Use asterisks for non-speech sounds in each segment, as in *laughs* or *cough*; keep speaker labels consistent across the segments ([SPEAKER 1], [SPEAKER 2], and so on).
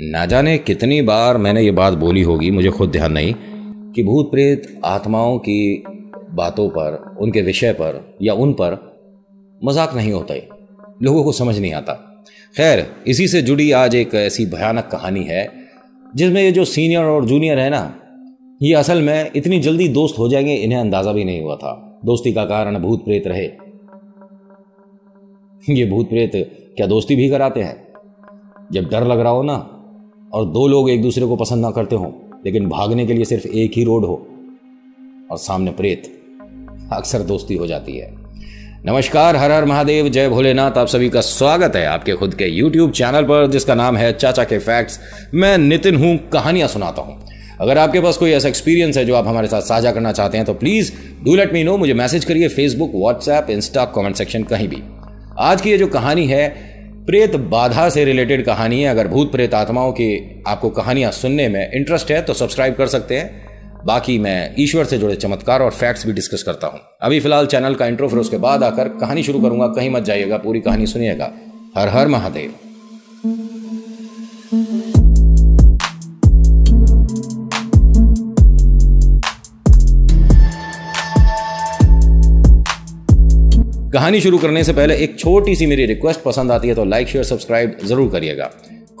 [SPEAKER 1] ना जाने कितनी बार मैंने ये बात बोली होगी मुझे खुद ध्यान नहीं कि भूत प्रेत आत्माओं की बातों पर उनके विषय पर या उन पर मजाक नहीं होता है लोगों को समझ नहीं आता खैर इसी से जुड़ी आज एक ऐसी भयानक कहानी है जिसमें ये जो सीनियर और जूनियर है ना ये असल में इतनी जल्दी दोस्त हो जाएंगे इन्हें अंदाजा भी नहीं हुआ था दोस्ती का कारण भूत प्रेत रहे ये भूत प्रेत क्या दोस्ती भी कराते हैं जब डर लग रहा हो ना और दो लोग एक दूसरे को पसंद ना करते हों लेकिन भागने के लिए सिर्फ एक ही रोड हो और सामने प्रेत अक्सर दोस्ती हो जाती है नमस्कार हर हर महादेव जय भोलेनाथ आप सभी का स्वागत है आपके खुद के YouTube चैनल पर जिसका नाम है चाचा के फैक्ट्स मैं नितिन हूं कहानियां सुनाता हूं अगर आपके पास कोई ऐसा एक्सपीरियंस है जो आप हमारे साथ साझा करना चाहते हैं तो please do let me know मुझे मैसेज करिए Facebook WhatsApp Insta comment section कहीं भी आज की ये जो कहानी है प्रेत बाधा से रिलेटेड कहानी है अगर भूत प्रेत आत्माओं की आपको कहानियां सुनने में इंटरेस्ट है तो सब्सक्राइब कर सकते हैं बाकी मैं ईश्वर से जुड़े चमत्कार और फैक्ट्स भी डिस्कस करता हूं अभी फिलहाल चैनल का इंट्रो फिर उसके बाद आकर कहानी शुरू करूंगा कहीं मत जाइएगा पूरी कहानी सुनिएगा हर हर महादेव कहानी शुरू करने से पहले एक छोटी सी मेरी रिक्वेस्ट पसंद आती है तो लाइक शेयर सब्सक्राइब जरूर करिएगा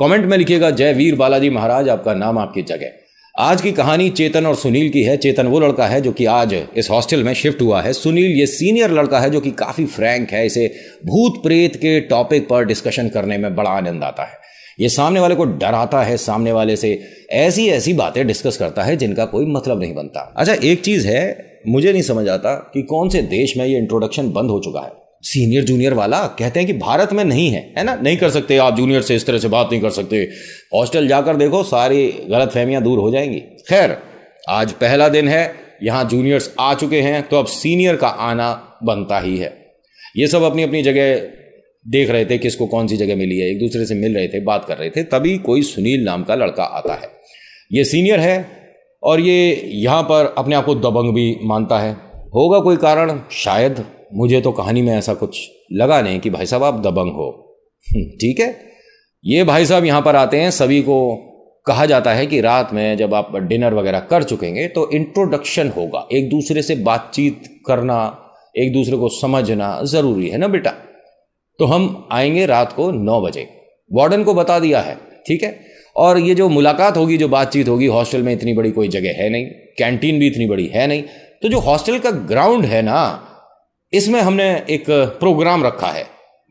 [SPEAKER 1] कमेंट में लिखिएगा जय वीर बालाजी महाराज आपका नाम आपकी जगह आज की कहानी चेतन और सुनील की है चेतन वो लड़का है जो कि आज इस हॉस्टल में शिफ्ट हुआ है सुनील ये सीनियर लड़का है जो कि काफ़ी फ्रैंक है इसे भूत प्रेत के टॉपिक पर डिस्कशन करने में बड़ा आनंद आता है ये सामने वाले को डराता है सामने वाले से ऐसी ऐसी बातें डिस्कस करता है जिनका कोई मतलब नहीं बनता अच्छा एक चीज़ है मुझे नहीं समझ आता कि कौन से देश में ये इंट्रोडक्शन बंद हो चुका है सीनियर जूनियर वाला कहते हैं कि भारत में नहीं है है ना नहीं कर सकते आप जूनियर से इस तरह से बात नहीं कर सकते हॉस्टल जाकर देखो सारी गलत फहमियाँ दूर हो जाएंगी खैर आज पहला दिन है यहाँ जूनियर्स आ चुके हैं तो अब सीनियर का आना बनता ही है ये सब अपनी अपनी जगह देख रहे थे किसको कौन सी जगह मिली है एक दूसरे से मिल रहे थे बात कर रहे थे तभी कोई सुनील नाम का लड़का आता है ये सीनियर है और ये यहाँ पर अपने आप को दबंग भी मानता है होगा कोई कारण शायद मुझे तो कहानी में ऐसा कुछ लगा नहीं कि भाई साहब आप दबंग हो हम्म, ठीक है ये भाई साहब यहाँ पर आते हैं सभी को कहा जाता है कि रात में जब आप डिनर वगैरह कर चुकेंगे तो इंट्रोडक्शन होगा एक दूसरे से बातचीत करना एक दूसरे को समझना ज़रूरी है ना बेटा तो हम आएंगे रात को नौ बजे वार्डन को बता दिया है ठीक है और ये जो मुलाकात होगी जो बातचीत होगी हॉस्टल में इतनी बड़ी कोई जगह है नहीं कैंटीन भी इतनी बड़ी है नहीं तो जो हॉस्टल का ग्राउंड है ना इसमें हमने एक प्रोग्राम रखा है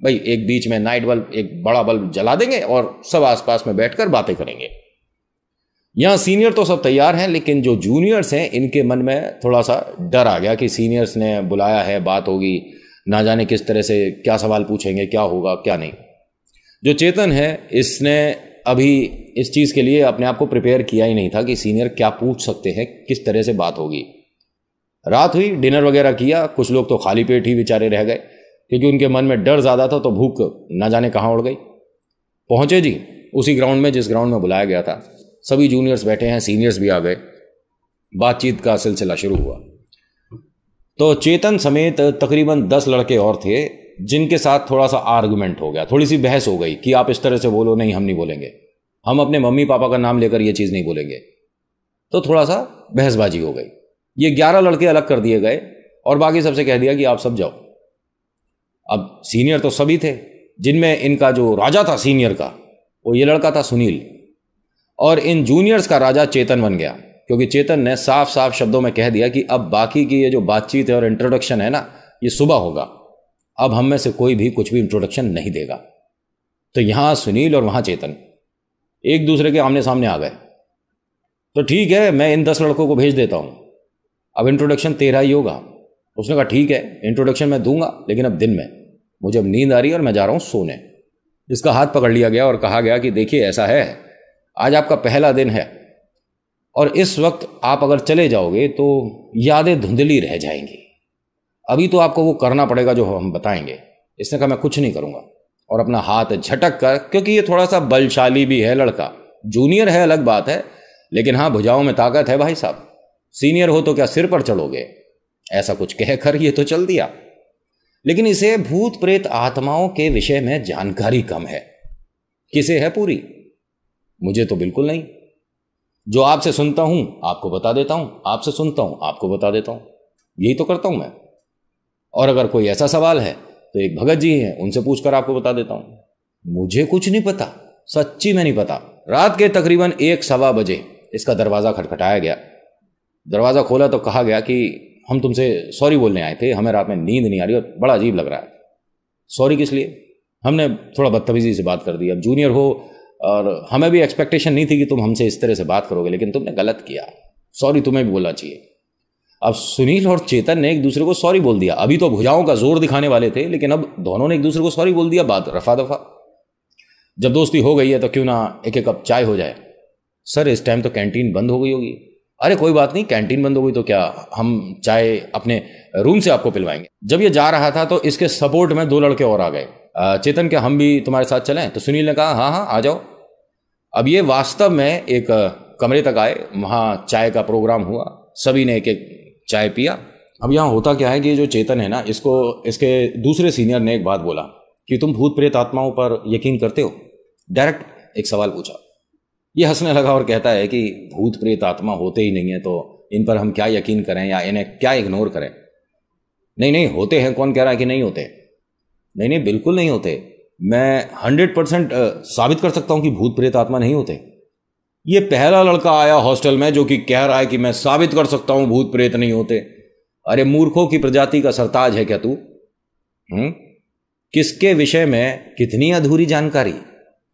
[SPEAKER 1] भाई एक बीच में नाइट बल्ब एक बड़ा बल्ब जला देंगे और सब आसपास में बैठकर बातें करेंगे यहाँ सीनियर तो सब तैयार हैं लेकिन जो जूनियर्स हैं इनके मन में थोड़ा सा डर आ गया कि सीनियर्स ने बुलाया है बात होगी ना जाने किस तरह से क्या सवाल पूछेंगे क्या होगा क्या नहीं जो चेतन है इसने अभी इस चीज़ के लिए अपने आप को प्रिपेयर किया ही नहीं था कि सीनियर क्या पूछ सकते हैं किस तरह से बात होगी रात हुई डिनर वगैरह किया कुछ लोग तो खाली पेट ही बेचारे रह गए क्योंकि उनके मन में डर ज़्यादा था तो भूख ना जाने कहाँ उड़ गई पहुँचे जी उसी ग्राउंड में जिस ग्राउंड में बुलाया गया था सभी जूनियर्स बैठे हैं सीनियर्स भी आ गए बातचीत का सिलसिला शुरू हुआ तो चेतन समेत तकरीबन दस लड़के और थे जिनके साथ थोड़ा सा आर्गूमेंट हो गया थोड़ी सी बहस हो गई कि आप इस तरह से बोलो नहीं हम नहीं बोलेंगे हम अपने मम्मी पापा का नाम लेकर यह चीज़ नहीं बोलेंगे तो थोड़ा सा बहसबाजी हो गई ये ग्यारह लड़के अलग कर दिए गए और बाकी सबसे कह दिया कि आप सब जाओ अब सीनियर तो सभी थे जिनमें इनका जो राजा था सीनियर का वो ये लड़का था सुनील और इन जूनियर्स का राजा चेतन बन गया क्योंकि चेतन ने साफ साफ शब्दों में कह दिया कि अब बाकी की ये जो बातचीत है और इंट्रोडक्शन है ना ये सुबह होगा अब हम में से कोई भी कुछ भी इंट्रोडक्शन नहीं देगा तो यहां सुनील और वहां चेतन एक दूसरे के आमने सामने आ गए तो ठीक है मैं इन दस लड़कों को भेज देता हूं अब इंट्रोडक्शन तेरा ही होगा उसने कहा ठीक है इंट्रोडक्शन मैं दूंगा लेकिन अब दिन में मुझे अब नींद आ रही है और मैं जा रहा हूं सोने इसका हाथ पकड़ लिया गया और कहा गया कि देखिए ऐसा है आज आपका पहला दिन है और इस वक्त आप अगर चले जाओगे तो यादें धुंधली रह जाएंगी अभी तो आपको वो करना पड़ेगा जो हम बताएंगे इसने कहा मैं कुछ नहीं करूँगा और अपना हाथ झटक कर क्योंकि ये थोड़ा सा बलशाली भी है लड़का जूनियर है अलग बात है लेकिन हाँ भुजाओं में ताकत है भाई साहब सीनियर हो तो क्या सिर पर चढ़ोगे ऐसा कुछ कहकर ये तो चल दिया लेकिन इसे भूत प्रेत आत्माओं के विषय में जानकारी कम है किसे है पूरी मुझे तो बिल्कुल नहीं जो आपसे सुनता हूं आपको बता देता हूं आपसे सुनता हूं आपको बता देता हूं यही तो करता हूं मैं और अगर कोई ऐसा सवाल है तो एक भगत जी हैं उनसे पूछकर आपको बता देता हूं मुझे कुछ नहीं पता सच्ची में नहीं पता रात के तकरीबन एक सवा बजे इसका दरवाज़ा खटखटाया गया दरवाज़ा खोला तो कहा गया कि हम तुमसे सॉरी बोलने आए थे हमें रात में नींद नहीं आ रही और बड़ा अजीब लग रहा है सॉरी किस लिए हमने थोड़ा बदतमीज़ी से बात कर दी अब जूनियर हो और हमें भी एक्सपेक्टेशन नहीं थी कि तुम हमसे इस तरह से बात करोगे लेकिन तुमने गलत किया सॉरी तुम्हें भी बोलना चाहिए अब सुनील और चेतन ने एक दूसरे को सॉरी बोल दिया अभी तो भुजाओं का जोर दिखाने वाले थे लेकिन अब दोनों ने एक दूसरे को सॉरी बोल दिया बात रफा दफा जब दोस्ती हो गई है तो क्यों ना एक एक कप चाय हो जाए सर इस टाइम तो कैंटीन बंद हो गई होगी अरे कोई बात नहीं कैंटीन बंद हो गई तो क्या हम चाय अपने रूम से आपको पिलवाएंगे जब ये जा रहा था तो इसके सपोर्ट में दो लड़के और आ गए चेतन के हम भी तुम्हारे साथ चलें तो सुनील ने कहा हाँ हाँ आ जाओ अब ये वास्तव में एक कमरे तक आए वहाँ चाय का प्रोग्राम हुआ सभी ने एक एक चाय पिया अब यहाँ होता क्या है कि जो चेतन है ना इसको इसके दूसरे सीनियर ने एक बात बोला कि तुम भूत प्रेत आत्माओं पर यकीन करते हो डायरेक्ट एक सवाल पूछा ये हंसने लगा और कहता है कि भूत प्रेत आत्मा होते ही नहीं है तो इन पर हम क्या यकीन करें या इन्हें क्या इग्नोर करें नहीं नहीं होते हैं कौन कह रहा है कि नहीं होते नहीं नहीं बिल्कुल नहीं होते मैं हंड्रेड परसेंट साबित कर सकता हूँ कि भूत प्रेत आत्मा नहीं होते ये पहला लड़का आया हॉस्टल में जो कि कह रहा है कि मैं साबित कर सकता हूं भूत प्रेत नहीं होते अरे मूर्खों की प्रजाति का सरताज है क्या तू हुँ? हम्म? किसके विषय में कितनी अधूरी जानकारी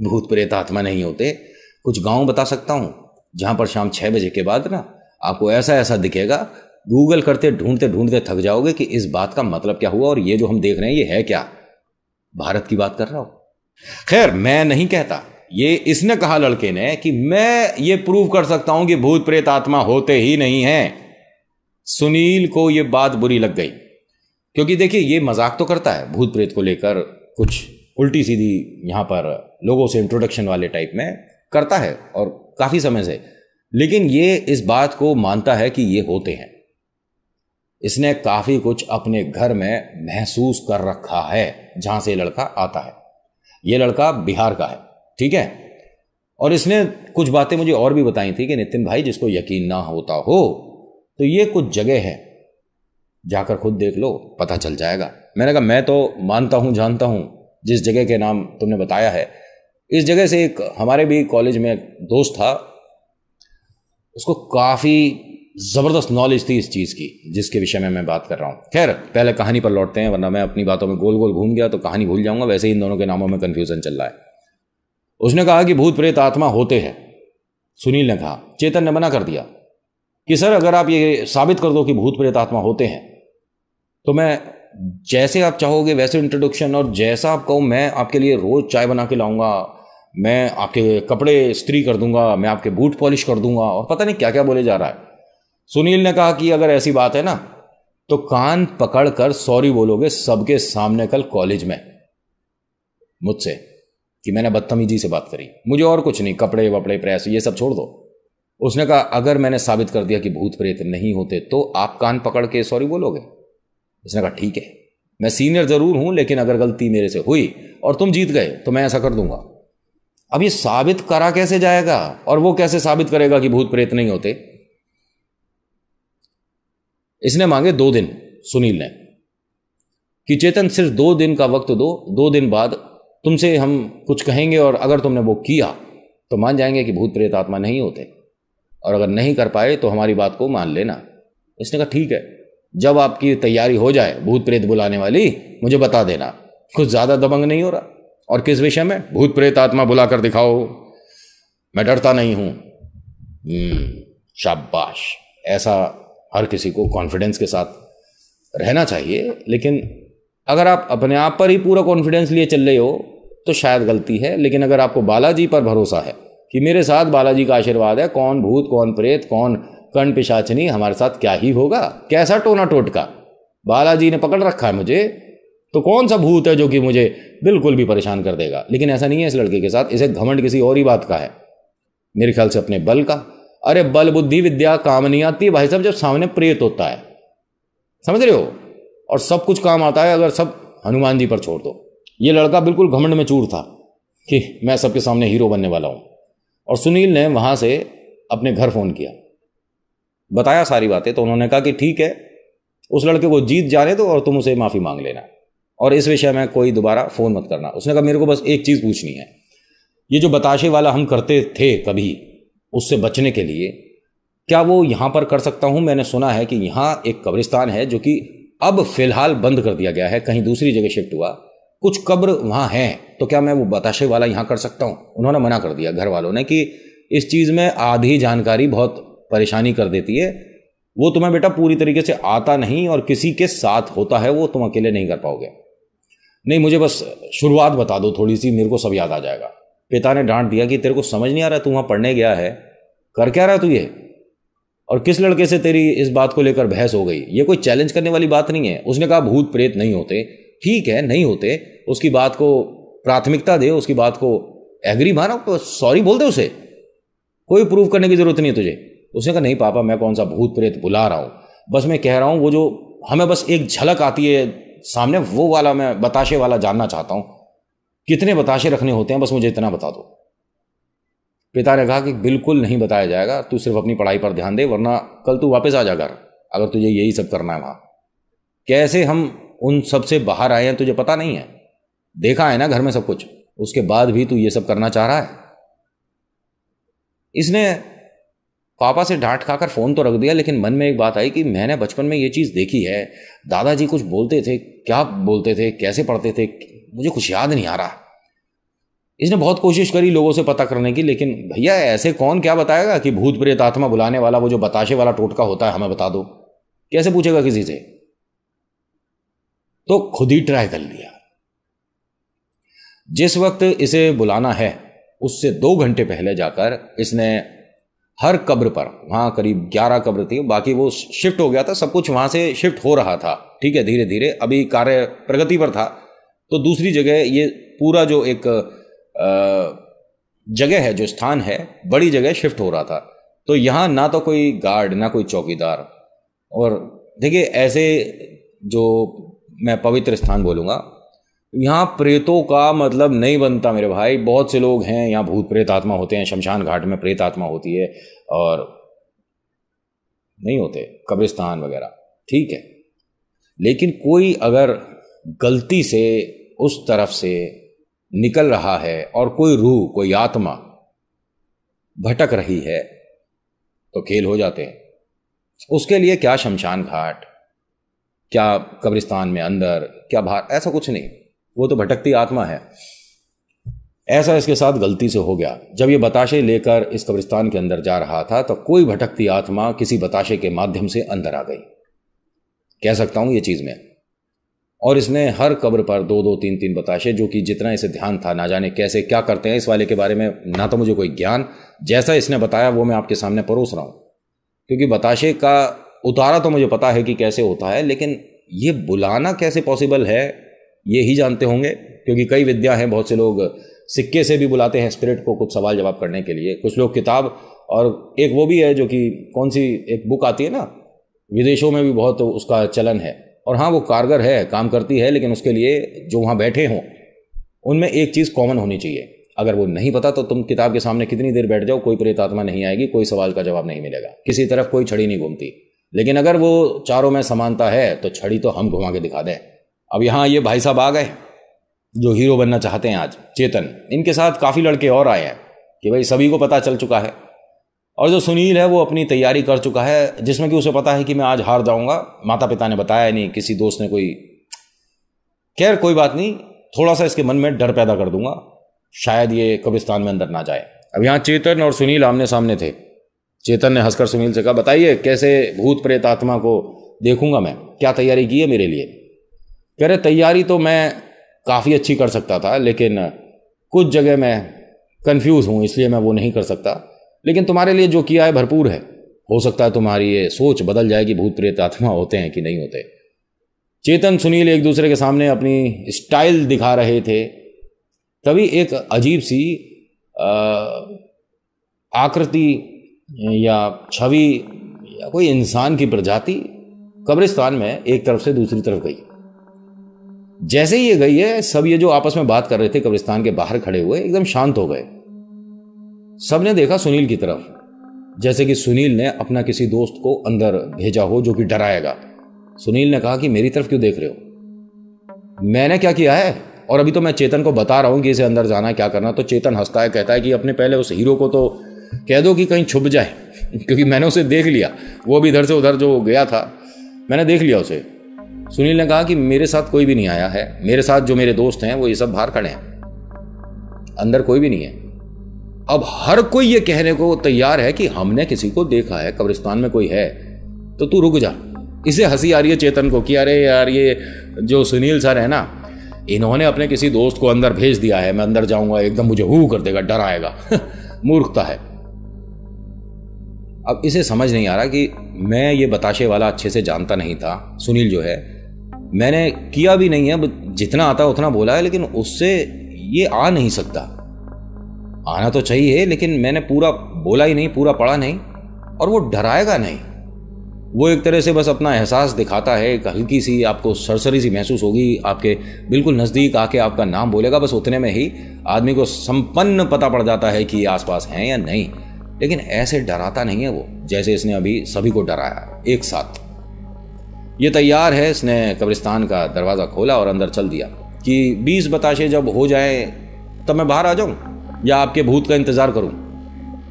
[SPEAKER 1] भूत प्रेत आत्मा नहीं होते कुछ गांव बता सकता हूं जहां पर शाम छह बजे के बाद ना आपको ऐसा ऐसा दिखेगा गूगल करते ढूंढते ढूंढते थक जाओगे कि इस बात का मतलब क्या हुआ और ये जो हम देख रहे हैं ये है क्या भारत की बात कर रहा हूं खैर मैं नहीं कहता ये इसने कहा लड़के ने कि मैं ये प्रूव कर सकता हूं कि भूत प्रेत आत्मा होते ही नहीं है सुनील को यह बात बुरी लग गई क्योंकि देखिए ये मजाक तो करता है भूत प्रेत को लेकर कुछ उल्टी सीधी यहां पर लोगों से इंट्रोडक्शन वाले टाइप में करता है और काफ़ी समय से लेकिन ये इस बात को मानता है कि ये होते हैं इसने काफ़ी कुछ अपने घर में महसूस कर रखा है जहां से लड़का आता है ये लड़का बिहार का है ठीक है और इसने कुछ बातें मुझे और भी बताई थी कि नितिन भाई जिसको यकीन ना होता हो तो ये कुछ जगह है जाकर खुद देख लो पता चल जाएगा मैंने कहा मैं तो मानता हूं जानता हूं जिस जगह के नाम तुमने बताया है इस जगह से एक हमारे भी कॉलेज में दोस्त था उसको काफ़ी ज़बरदस्त नॉलेज थी इस चीज़ की जिसके विषय में मैं बात कर रहा हूँ खैर पहले कहानी पर लौटते हैं वरना मैं अपनी बातों में गोल गोल घूम गया तो कहानी भूल जाऊंगा वैसे ही इन दोनों के नामों में कन्फ्यूज़न चल रहा है उसने कहा कि भूत प्रेत आत्मा होते हैं सुनील ने कहा चेतन ने मना कर दिया कि सर अगर आप ये साबित कर दो कि भूत प्रेत आत्मा होते हैं तो मैं जैसे आप चाहोगे वैसे इंट्रोडक्शन और जैसा आप कहो मैं आपके लिए रोज़ चाय बना के लाऊंगा मैं आपके कपड़े स्त्री कर दूंगा मैं आपके बूट पॉलिश कर दूंगा और पता नहीं क्या क्या बोले जा रहा है सुनील ने कहा कि अगर ऐसी बात है ना तो कान पकड़ कर सॉरी बोलोगे सबके सामने कल कॉलेज में मुझसे कि मैंने बदतमीजी से बात करी मुझे और कुछ नहीं कपड़े वपड़े प्रेस ये सब छोड़ दो उसने कहा अगर मैंने साबित कर दिया कि भूत प्रेत नहीं होते तो आप कान पकड़ के सॉरी बोलोगे उसने कहा ठीक है मैं सीनियर ज़रूर हूं लेकिन अगर गलती मेरे से हुई और तुम जीत गए तो मैं ऐसा कर दूंगा अब ये साबित करा कैसे जाएगा और वो कैसे साबित करेगा कि भूत प्रेत नहीं होते इसने मांगे दो दिन सुनील ने कि चेतन सिर्फ दो दिन का वक्त दो दो दिन बाद तुमसे हम कुछ कहेंगे और अगर तुमने वो किया तो मान जाएंगे कि भूत प्रेत आत्मा नहीं होते और अगर नहीं कर पाए तो हमारी बात को मान लेना उसने कहा ठीक है जब आपकी तैयारी हो जाए भूत प्रेत बुलाने वाली मुझे बता देना कुछ ज़्यादा दबंग नहीं हो रहा और किस विषय में भूत प्रेत आत्मा बुलाकर दिखाओ मैं डरता नहीं हूँ हम्म, शाबाश ऐसा हर किसी को कॉन्फिडेंस के साथ रहना चाहिए लेकिन अगर आप अपने आप पर ही पूरा कॉन्फिडेंस लिए चल रहे हो तो शायद गलती है लेकिन अगर आपको बालाजी पर भरोसा है कि मेरे साथ बालाजी का आशीर्वाद है कौन भूत कौन प्रेत कौन कर्ण पिशाचनी हमारे साथ क्या ही होगा कैसा टोना टोटका बालाजी ने पकड़ रखा है मुझे तो कौन सा भूत है जो कि मुझे बिल्कुल भी परेशान कर देगा लेकिन ऐसा नहीं है इस लड़के के साथ इसे घमंड किसी और ही बात का है मेरे ख्याल से अपने बल का अरे बल बुद्धि विद्या काम नहीं आती भाई साहब जब सामने प्रेत होता है समझ रहे हो और सब कुछ काम आता है अगर सब हनुमान जी पर छोड़ दो ये लड़का बिल्कुल घमंड में चूर था कि मैं सबके सामने हीरो बनने वाला हूँ और सुनील ने वहाँ से अपने घर फ़ोन किया बताया सारी बातें तो उन्होंने कहा कि ठीक है उस लड़के को जीत जाने दो और तुम उसे माफ़ी मांग लेना और इस विषय में कोई दोबारा फ़ोन मत करना उसने कहा मेरे को बस एक चीज़ पूछनी है ये जो बताशे वाला हम करते थे कभी उससे बचने के लिए क्या वो यहाँ पर कर सकता हूँ मैंने सुना है कि यहाँ एक कब्रिस्तान है जो कि अब फिलहाल बंद कर दिया गया है कहीं दूसरी जगह शिफ्ट हुआ कुछ कब्र वहां हैं तो क्या मैं वो बताशे वाला यहां कर सकता हूं उन्होंने मना कर दिया घर वालों ने कि इस चीज़ में आधी जानकारी बहुत परेशानी कर देती है वो तुम्हें बेटा पूरी तरीके से आता नहीं और किसी के साथ होता है वो तुम अकेले नहीं कर पाओगे नहीं मुझे बस शुरुआत बता दो थोड़ी सी मेरे को सब याद आ जाएगा पिता ने डांट दिया कि तेरे को समझ नहीं आ रहा तू वहां पढ़ने गया है कर क्या रहा तू ये और किस लड़के से तेरी इस बात को लेकर बहस हो गई ये कोई चैलेंज करने वाली बात नहीं है उसने कहा भूत प्रेत नहीं होते ठीक है नहीं होते उसकी बात को प्राथमिकता दे उसकी बात को एग्री मानो सॉरी बोल दे उसे कोई प्रूव करने की जरूरत नहीं है तुझे उसने कहा नहीं पापा मैं कौन सा भूत प्रेत बुला रहा हूँ बस मैं कह रहा हूँ वो जो हमें बस एक झलक आती है सामने वो वाला मैं बताशे वाला जानना चाहता हूँ कितने बताशे रखने होते हैं बस मुझे इतना बता दो पिता ने कहा कि बिल्कुल नहीं बताया जाएगा तू सिर्फ अपनी पढ़ाई पर ध्यान दे वरना कल तू वापस आ जा घर अगर तुझे यही सब करना है वहाँ कैसे हम उन सब से बाहर आए हैं तुझे पता नहीं है देखा है ना घर में सब कुछ उसके बाद भी तू ये सब करना चाह रहा है इसने पापा से डांट खाकर फ़ोन तो रख दिया लेकिन मन में एक बात आई कि मैंने बचपन में ये चीज़ देखी है दादाजी कुछ बोलते थे क्या बोलते थे कैसे पढ़ते थे मुझे कुछ याद नहीं आ रहा इसने बहुत कोशिश करी लोगों से पता करने की लेकिन भैया ऐसे कौन क्या बताएगा कि भूत प्रेत आत्मा बुलाने वाला वो जो बताशे वाला टोटका होता है हमें बता दो कैसे पूछेगा किसी से तो खुद ही ट्राई कर लिया जिस वक्त इसे बुलाना है उससे दो घंटे पहले जाकर इसने हर कब्र पर वहां करीब ग्यारह कब्र थी बाकी वो शिफ्ट हो गया था सब कुछ वहां से शिफ्ट हो रहा था ठीक है धीरे धीरे अभी कार्य प्रगति पर था तो दूसरी जगह ये पूरा जो एक जगह है जो स्थान है बड़ी जगह शिफ्ट हो रहा था तो यहाँ ना तो कोई गार्ड ना कोई चौकीदार और देखिए ऐसे जो मैं पवित्र स्थान बोलूँगा यहाँ प्रेतों का मतलब नहीं बनता मेरे भाई बहुत से लोग हैं यहाँ भूत प्रेत आत्मा होते हैं शमशान घाट में प्रेत आत्मा होती है और नहीं होते कब्रिस्तान वगैरह ठीक है लेकिन कोई अगर गलती से उस तरफ से निकल रहा है और कोई रूह कोई आत्मा भटक रही है तो खेल हो जाते हैं उसके लिए क्या शमशान घाट क्या कब्रिस्तान में अंदर क्या बाहर ऐसा कुछ नहीं वो तो भटकती आत्मा है ऐसा इसके साथ गलती से हो गया जब ये बताशे लेकर इस कब्रिस्तान के अंदर जा रहा था तो कोई भटकती आत्मा किसी बताशे के माध्यम से अंदर आ गई कह सकता हूं ये चीज़ मैं और इसने हर कब्र पर दो दो तीन तीन बताशे जो कि जितना इसे ध्यान था ना जाने कैसे क्या करते हैं इस वाले के बारे में ना तो मुझे कोई ज्ञान जैसा इसने बताया वो मैं आपके सामने परोस रहा हूँ क्योंकि बताशे का उतारा तो मुझे पता है कि कैसे होता है लेकिन ये बुलाना कैसे पॉसिबल है ये ही जानते होंगे क्योंकि कई विद्या हैं बहुत से लोग सिक्के से भी बुलाते हैं स्पिरिट को कुछ सवाल जवाब करने के लिए कुछ लोग किताब और एक वो भी है जो कि कौन सी एक बुक आती है ना विदेशों में भी बहुत उसका चलन है और हाँ वो कारगर है काम करती है लेकिन उसके लिए जो वहाँ बैठे हों उनमें एक चीज़ कॉमन होनी चाहिए अगर वो नहीं पता तो तुम किताब के सामने कितनी देर बैठ जाओ कोई प्रेत आत्मा नहीं आएगी कोई सवाल का जवाब नहीं मिलेगा किसी तरफ कोई छड़ी नहीं घूमती लेकिन अगर वो चारों में समानता है तो छड़ी तो हम घुमा के दिखा दें अब यहाँ ये भाई साहब आ गए जो हीरो बनना चाहते हैं आज चेतन इनके साथ काफ़ी लड़के और आए हैं कि भाई सभी को पता चल चुका है और जो सुनील है वो अपनी तैयारी कर चुका है जिसमें कि उसे पता है कि मैं आज हार जाऊंगा माता पिता ने बताया नहीं किसी दोस्त ने कोई खैर कोई बात नहीं थोड़ा सा इसके मन में डर पैदा कर दूंगा शायद ये कब्रिस्तान में अंदर ना जाए अब यहाँ चेतन और सुनील आमने सामने थे चेतन ने हंसकर सुनील से कहा बताइए कैसे भूत प्रेत आत्मा को देखूंगा मैं क्या तैयारी की है मेरे लिए कह रहे तैयारी तो मैं काफ़ी अच्छी कर सकता था लेकिन कुछ जगह मैं कंफ्यूज हूँ इसलिए मैं वो नहीं कर सकता लेकिन तुम्हारे लिए जो किया है भरपूर है हो सकता है तुम्हारी ये सोच बदल जाए कि भूत प्रेत आत्मा होते हैं कि नहीं होते चेतन सुनील एक दूसरे के सामने अपनी स्टाइल दिखा रहे थे तभी एक अजीब सी आकृति या छवि या कोई इंसान की प्रजाति कब्रिस्तान में एक तरफ से दूसरी तरफ गई जैसे ही ये गई है सब ये जो आपस में बात कर रहे थे कब्रिस्तान के बाहर खड़े हुए एकदम शांत हो गए सबने देखा सुनील की तरफ जैसे कि सुनील ने अपना किसी दोस्त को अंदर भेजा हो जो कि डराएगा सुनील ने कहा कि मेरी तरफ क्यों देख रहे हो मैंने क्या किया है और अभी तो मैं चेतन को बता रहा हूं कि इसे अंदर जाना क्या करना तो चेतन हंसता है कहता है कि अपने पहले उस हीरो को तो कह दो कि कहीं छुप जाए *laughs* क्योंकि मैंने उसे देख लिया वो भी इधर से उधर जो गया था मैंने देख लिया उसे सुनील ने कहा कि मेरे साथ कोई भी नहीं आया है मेरे साथ जो मेरे दोस्त हैं वो ये सब बाहर खड़े हैं अंदर कोई भी नहीं है अब हर कोई ये कहने को तैयार है कि हमने किसी को देखा है कब्रिस्तान में कोई है तो तू रुक जा इसे हंसी आ रही है चेतन को कि अरे यार ये जो सुनील सर है ना इन्होंने अपने किसी दोस्त को अंदर भेज दिया है मैं अंदर जाऊंगा एकदम मुझे हु कर देगा डर आएगा *laughs* मूर्खता है अब इसे समझ नहीं आ रहा कि मैं ये बताशे वाला अच्छे से जानता नहीं था सुनील जो है मैंने किया भी नहीं है जितना आता उतना बोला है लेकिन उससे ये आ नहीं सकता आना तो चाहिए लेकिन मैंने पूरा बोला ही नहीं पूरा पढ़ा नहीं और वो डराएगा नहीं वो एक तरह से बस अपना एहसास दिखाता है एक हल्की सी आपको सरसरी सी महसूस होगी आपके बिल्कुल नज़दीक आके आपका नाम बोलेगा बस उतने में ही आदमी को संपन्न पता पड़ जाता है कि ये आसपास हैं या नहीं लेकिन ऐसे डराता नहीं है वो जैसे इसने अभी सभी को डराया एक साथ ये तैयार है इसने कब्रिस्तान का दरवाज़ा खोला और अंदर चल दिया कि बीस बताशे जब हो जाए तब मैं बाहर आ जाऊँ या आपके भूत का इंतज़ार करूँ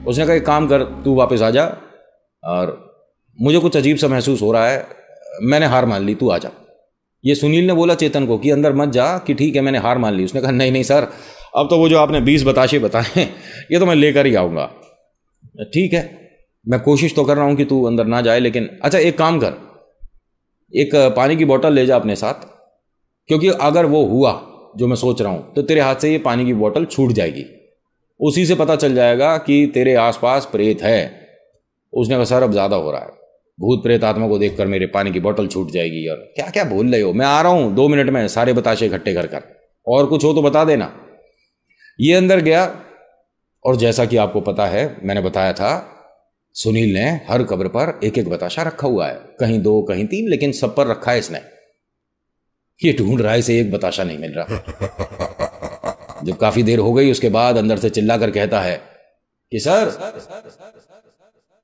[SPEAKER 1] उसने कहा एक काम कर तू वापस आ जा और मुझे कुछ अजीब सा महसूस हो रहा है मैंने हार मान ली तू आ जा ये सुनील ने बोला चेतन को कि अंदर मत जा कि ठीक है मैंने हार मान ली उसने कहा नहीं नहीं सर अब तो वो जो आपने बीस बताशे बताए ये तो मैं लेकर ही आऊँगा ठीक है मैं कोशिश तो कर रहा हूँ कि तू अंदर ना जाए लेकिन अच्छा एक काम कर एक पानी की बोतल ले जा अपने साथ क्योंकि अगर वो हुआ जो मैं सोच रहा हूँ तो तेरे हाथ से ये पानी की बोतल छूट जाएगी उसी से पता चल जाएगा कि तेरे आसपास प्रेत है उसने कहा सर अब ज़्यादा हो रहा है भूत प्रेत आत्मा को देखकर मेरे पानी की बोतल छूट जाएगी और क्या क्या भूल रहे हो मैं आ रहा हूं दो मिनट में सारे बताशे इकट्ठे कर कर और कुछ हो तो बता देना ये अंदर गया और जैसा कि आपको पता है मैंने बताया था सुनील ने हर कब्र पर एक एक बताशा रखा हुआ है कहीं दो कहीं तीन लेकिन सब पर रखा है इसने ये ढूंढ रहा है इसे एक बताशा नहीं मिल रहा *laughs* जब काफी देर हो गई उसके बाद अंदर से चिल्ला कर कहता है कि सर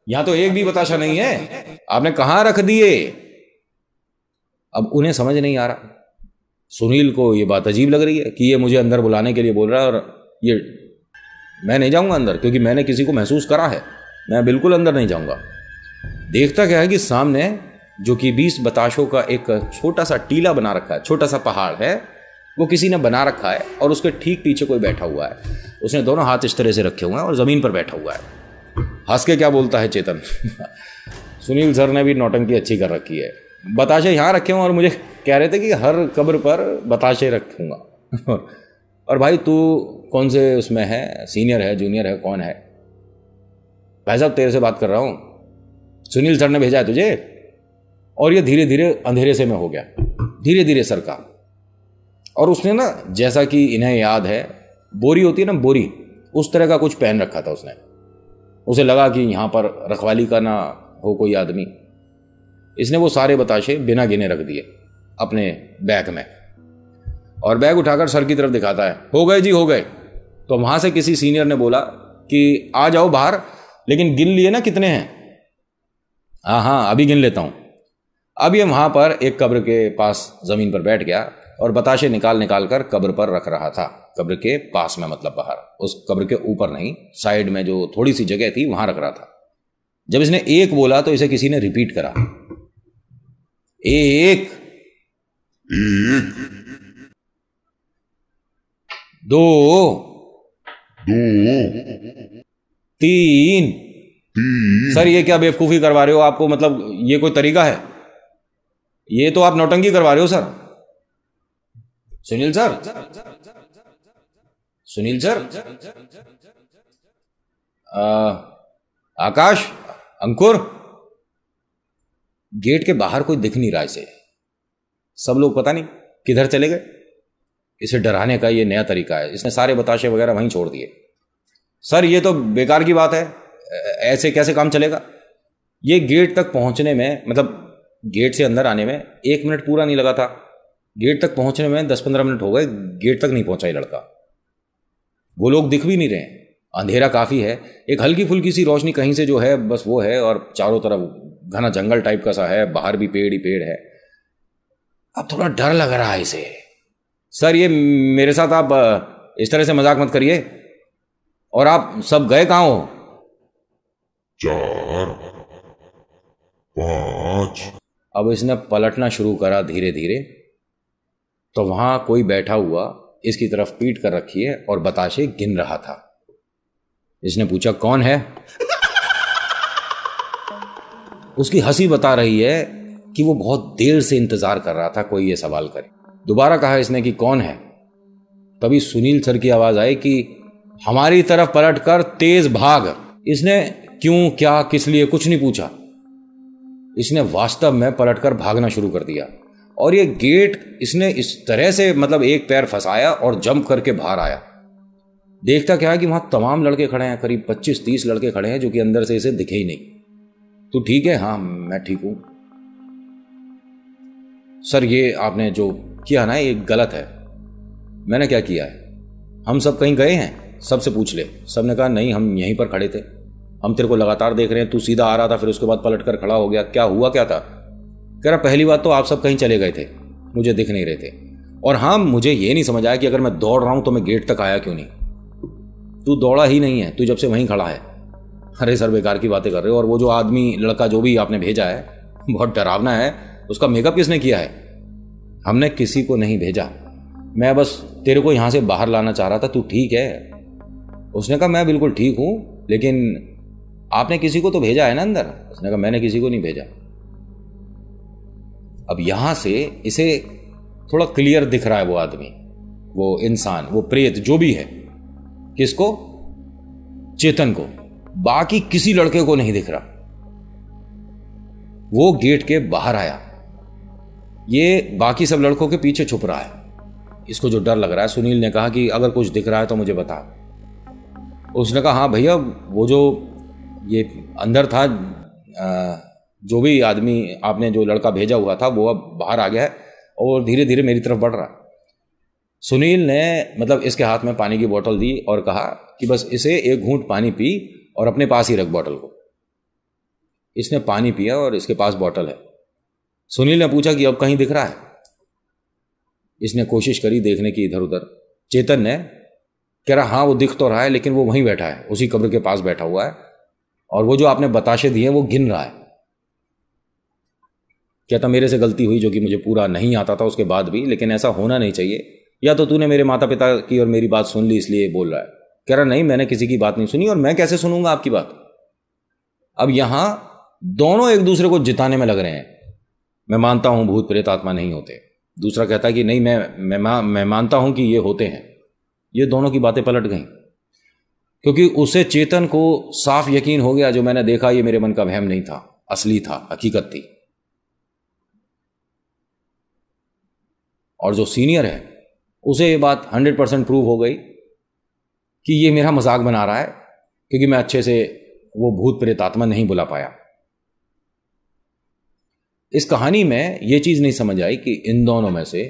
[SPEAKER 1] यहां तो एक भी बताशा नहीं है आपने कहां रख दिए अब उन्हें समझ नहीं आ रहा सुनील को यह बात अजीब लग रही है कि ये मुझे अंदर बुलाने के लिए बोल रहा है और ये मैं नहीं जाऊंगा अंदर क्योंकि मैंने किसी को महसूस करा है मैं बिल्कुल अंदर नहीं जाऊंगा देखता क्या है कि सामने जो कि बीस बताशों का एक छोटा सा टीला बना रखा है छोटा सा पहाड़ है वो किसी ने बना रखा है और उसके ठीक पीछे कोई बैठा हुआ है उसने दोनों हाथ इस तरह से रखे हुए हैं और ज़मीन पर बैठा हुआ है हंस के क्या बोलता है चेतन *laughs* सुनील सर ने भी नौटंकी अच्छी कर रखी है बताशे यहाँ रखे हुए और मुझे कह रहे थे कि हर कब्र पर बताशे रखूँगा *laughs* और भाई तू कौन से उसमें है सीनियर है जूनियर है कौन है भाई साहब तेरे से बात कर रहा हूँ सुनील सर ने भेजा है तुझे और ये धीरे धीरे अंधेरे से मैं हो गया धीरे धीरे सर का और उसने ना जैसा कि इन्हें याद है बोरी होती है ना बोरी उस तरह का कुछ पहन रखा था उसने उसे लगा कि यहाँ पर रखवाली का ना हो कोई आदमी इसने वो सारे बताशे बिना गिने रख दिए अपने बैग में और बैग उठाकर सर की तरफ दिखाता है हो गए जी हो गए तो वहां से किसी सीनियर ने बोला कि आ जाओ बाहर लेकिन गिन लिए ना कितने हैं हाँ हाँ अभी गिन लेता हूँ अब ये वहाँ पर एक कब्र के पास ज़मीन पर बैठ गया और बताशे निकाल निकाल कर कब्र पर रख रहा था कब्र के पास में मतलब बाहर उस कब्र के ऊपर नहीं साइड में जो थोड़ी सी जगह थी वहां रख रहा था जब इसने एक बोला तो इसे किसी ने रिपीट करा एक, एक दो दो तीन सर ये क्या बेवकूफ़ी करवा रहे हो आपको मतलब ये कोई तरीका है ये तो आप नौटंकी करवा रहे हो sir Sunil sir Sunil sir Akash Ankur gate के बाहर कोई दिख नहीं रहा इसे सब लोग पता नहीं किधर चले गए इसे डराने का ये नया तरीका है इसने सारे बताशे वगैरह वहीं छोड़ दिए सर ये तो बेकार की बात है ऐसे कैसे काम चलेगा ये गेट तक पहुंचने में मतलब गेट से अंदर आने में एक मिनट पूरा नहीं लगा था गेट तक पहुंचने में दस पंद्रह मिनट हो गए गेट तक नहीं पहुंचा ये लड़का वो लोग दिख भी नहीं रहे अंधेरा काफ़ी है एक हल्की फुल्की सी रोशनी कहीं से जो है बस वो है और चारों तरफ घना जंगल टाइप का सा है बाहर भी पेड़ ही पेड़ है अब थोड़ा डर लग रहा है इसे सर ये मेरे साथ आप इस तरह से मजाक मत करिए और आप सब गए कहाँ हो चार पांच अब इसने पलटना शुरू करा धीरे धीरे तो वहां कोई बैठा हुआ इसकी तरफ पीट कर रखी है और बताशे गिन रहा था इसने पूछा कौन है उसकी हंसी बता रही है कि वो बहुत देर से इंतजार कर रहा था कोई ये सवाल करे दोबारा कहा इसने कि कौन है तभी सुनील सर की आवाज आई कि हमारी तरफ पलट कर तेज भाग इसने क्यों क्या किस लिए कुछ नहीं पूछा इसने वास्तव में पलटकर भागना शुरू कर दिया और ये गेट इसने इस तरह से मतलब एक पैर फंसाया और जंप करके बाहर आया देखता क्या है कि वहां तमाम लड़के खड़े हैं करीब 25-30 लड़के खड़े हैं जो कि अंदर से इसे दिखे ही नहीं तो ठीक है हाँ मैं ठीक हूं सर ये आपने जो किया ना ये गलत है मैंने क्या किया है हम सब कहीं गए हैं सबसे पूछ ले सब ने कहा नहीं हम यहीं पर खड़े थे हम तेरे को लगातार देख रहे हैं तू सीधा आ रहा था फिर उसके बाद पलट कर खड़ा हो गया क्या हुआ क्या था कह रहा पहली बात तो आप सब कहीं चले गए थे मुझे दिख नहीं रहे थे और हाँ मुझे ये नहीं समझ आया कि अगर मैं दौड़ रहा हूँ तो मैं गेट तक आया क्यों नहीं तू दौड़ा ही नहीं है तू जब से वहीं खड़ा है अरे सर बेकार की बातें कर रहे हो और वो जो आदमी लड़का जो भी आपने भेजा है बहुत डरावना है उसका मेकअप किसने किया है हमने किसी को नहीं भेजा मैं बस तेरे को यहाँ से बाहर लाना चाह रहा था तू ठीक है उसने कहा मैं बिल्कुल ठीक हूँ लेकिन आपने किसी को तो भेजा है ना अंदर उसने कहा मैंने किसी को नहीं भेजा अब यहां से इसे थोड़ा क्लियर दिख रहा है वो आदमी वो इंसान वो प्रेत जो भी है किसको चेतन को बाकी किसी लड़के को नहीं दिख रहा वो गेट के बाहर आया ये बाकी सब लड़कों के पीछे छुप रहा है इसको जो डर लग रहा है सुनील ने कहा कि अगर कुछ दिख रहा है तो मुझे बता उसने कहा हाँ भैया वो जो ये अंदर था आ, जो भी आदमी आपने जो लड़का भेजा हुआ था वो अब बाहर आ गया है और धीरे धीरे मेरी तरफ बढ़ रहा सुनील ने मतलब इसके हाथ में पानी की बोतल दी और कहा कि बस इसे एक घूंट पानी पी और अपने पास ही रख बोतल को इसने पानी पिया और इसके पास बोतल है सुनील ने पूछा कि अब कहीं दिख रहा है इसने कोशिश करी देखने की इधर उधर चेतन ने कह रहा हाँ वो दिख तो रहा है लेकिन वो वहीं बैठा है उसी कब्र के पास बैठा हुआ है और वो जो आपने बताशे दिए वो गिन रहा है कहता मेरे से गलती हुई जो कि मुझे पूरा नहीं आता था उसके बाद भी लेकिन ऐसा होना नहीं चाहिए या तो तूने मेरे माता पिता की और मेरी बात सुन ली इसलिए बोल रहा है कह रहा नहीं मैंने किसी की बात नहीं सुनी और मैं कैसे सुनूंगा आपकी बात अब यहां दोनों एक दूसरे को जिताने में लग रहे हैं मैं मानता हूं भूत प्रेत आत्मा नहीं होते दूसरा कहता है कि नहीं मैं मैं, मैं मानता हूं कि ये होते हैं ये दोनों की बातें पलट गई क्योंकि उसे चेतन को साफ यकीन हो गया जो मैंने देखा ये मेरे मन का वहम नहीं था असली था हकीकत थी और जो सीनियर है उसे ये बात हंड्रेड परसेंट प्रूव हो गई कि ये मेरा मजाक बना रहा है क्योंकि मैं अच्छे से वो भूत प्रेत आत्मा नहीं बुला पाया इस कहानी में ये चीज़ नहीं समझ आई कि इन दोनों में से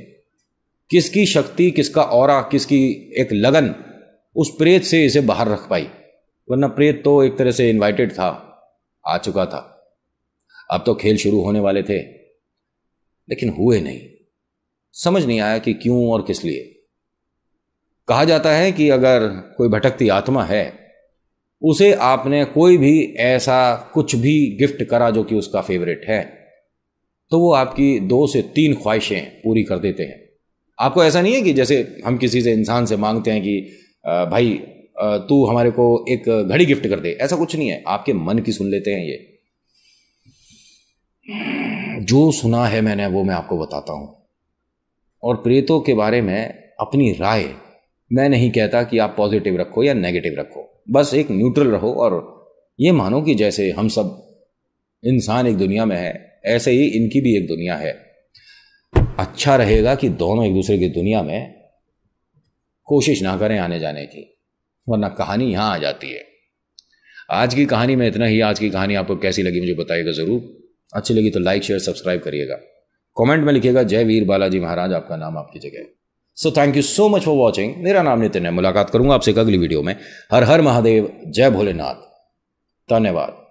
[SPEAKER 1] किसकी शक्ति किसका और किसकी एक लगन उस प्रेत से इसे बाहर रख पाई वरना प्रेत तो एक तरह से इनवाइटेड था आ चुका था अब तो खेल शुरू होने वाले थे लेकिन हुए नहीं समझ नहीं आया कि क्यों और किस लिए कहा जाता है कि अगर कोई भटकती आत्मा है उसे आपने कोई भी ऐसा कुछ भी गिफ्ट करा जो कि उसका फेवरेट है तो वो आपकी दो से तीन ख्वाहिशें पूरी कर देते हैं आपको ऐसा नहीं है कि जैसे हम किसी से इंसान से मांगते हैं कि भाई तू हमारे को एक घड़ी गिफ्ट कर दे ऐसा कुछ नहीं है आपके मन की सुन लेते हैं ये जो सुना है मैंने वो मैं आपको बताता हूं और प्रेतों के बारे में अपनी राय मैं नहीं कहता कि आप पॉजिटिव रखो या नेगेटिव रखो बस एक न्यूट्रल रहो और ये मानो कि जैसे हम सब इंसान एक दुनिया में है ऐसे ही इनकी भी एक दुनिया है अच्छा रहेगा कि दोनों एक दूसरे की दुनिया में कोशिश ना करें आने जाने की वरना कहानी यहाँ आ जाती है आज की कहानी में इतना ही आज की कहानी आपको कैसी लगी मुझे बताइएगा ज़रूर अच्छी लगी तो लाइक शेयर सब्सक्राइब करिएगा कमेंट में लिखिएगा जय वीर बालाजी महाराज आपका नाम आपकी जगह so thank you so much for watching मेरा नाम नितिन है मुलाकात करूंगा आपसे अगली वीडियो में हर हर महादेव जय भोलेनाथ धन्यवाद